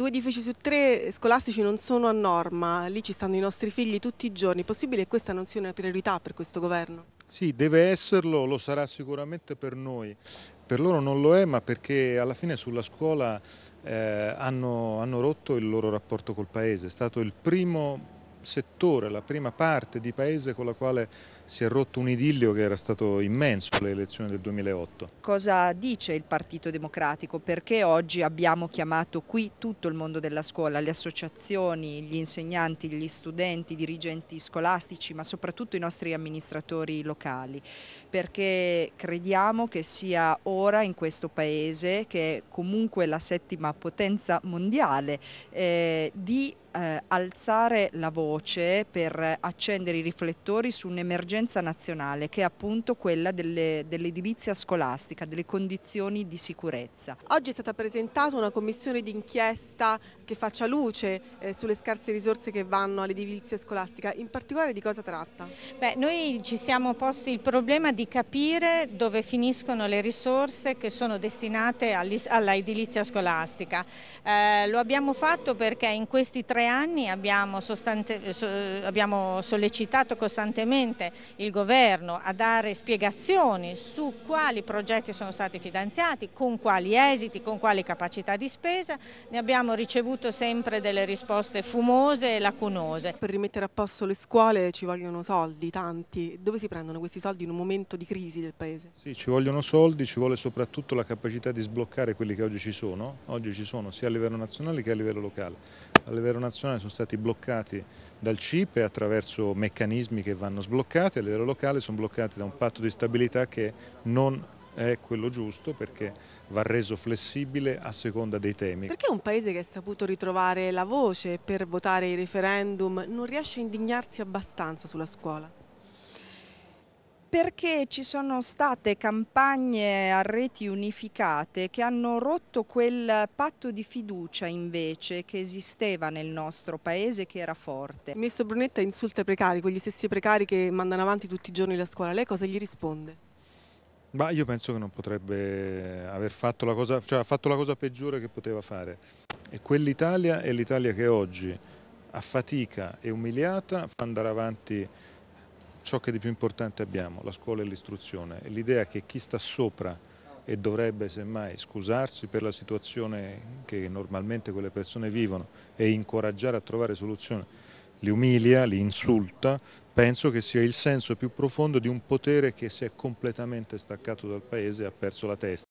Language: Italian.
Due edifici su tre scolastici non sono a norma, lì ci stanno i nostri figli tutti i giorni. possibile che questa non sia una priorità per questo governo? Sì, deve esserlo, lo sarà sicuramente per noi. Per loro non lo è, ma perché alla fine sulla scuola eh, hanno, hanno rotto il loro rapporto col paese. È stato il primo settore, la prima parte di paese con la quale si è rotto un idillio che era stato immenso le elezioni del 2008. Cosa dice il Partito Democratico? Perché oggi abbiamo chiamato qui tutto il mondo della scuola, le associazioni, gli insegnanti, gli studenti, i dirigenti scolastici, ma soprattutto i nostri amministratori locali? Perché crediamo che sia ora in questo paese, che è comunque la settima potenza mondiale, eh, di eh, alzare la voce per accendere i riflettori su un'emergenza nazionale che è appunto quella dell'edilizia dell scolastica, delle condizioni di sicurezza. Oggi è stata presentata una commissione d'inchiesta che faccia luce eh, sulle scarse risorse che vanno all'edilizia scolastica, in particolare di cosa tratta? Beh, noi ci siamo posti il problema di capire dove finiscono le risorse che sono destinate all'edilizia scolastica. Eh, lo abbiamo fatto perché in questi tre tre anni abbiamo, abbiamo, sollecitato costantemente il governo a dare spiegazioni su quali progetti sono stati finanziati, con quali esiti, con quali capacità di spesa, ne abbiamo ricevuto sempre delle risposte fumose e lacunose. Per rimettere a posto le scuole ci vogliono soldi, tanti, dove si prendono questi soldi in un momento di crisi del paese? Sì, ci vogliono soldi, ci vuole soprattutto la capacità di sbloccare quelli che oggi ci sono, oggi ci sono sia a livello nazionale che a livello locale. A livello internazionale sono stati bloccati dal CIPE attraverso meccanismi che vanno sbloccati, a livello locale sono bloccati da un patto di stabilità che non è quello giusto perché va reso flessibile a seconda dei temi. Perché un paese che ha saputo ritrovare la voce per votare i referendum non riesce a indignarsi abbastanza sulla scuola? perché ci sono state campagne a reti unificate che hanno rotto quel patto di fiducia invece che esisteva nel nostro paese che era forte. Il ministro Brunetta insulta i precari, quegli stessi precari che mandano avanti tutti i giorni la scuola. Lei cosa gli risponde? Ma io penso che non potrebbe aver fatto la cosa, cioè ha fatto la cosa peggiore che poteva fare. E quell'Italia è l'Italia che oggi, a fatica e umiliata, fa andare avanti ciò che di più importante abbiamo, la scuola e l'istruzione, l'idea che chi sta sopra e dovrebbe semmai scusarsi per la situazione che normalmente quelle persone vivono e incoraggiare a trovare soluzioni, li umilia, li insulta, penso che sia il senso più profondo di un potere che si è completamente staccato dal Paese e ha perso la testa.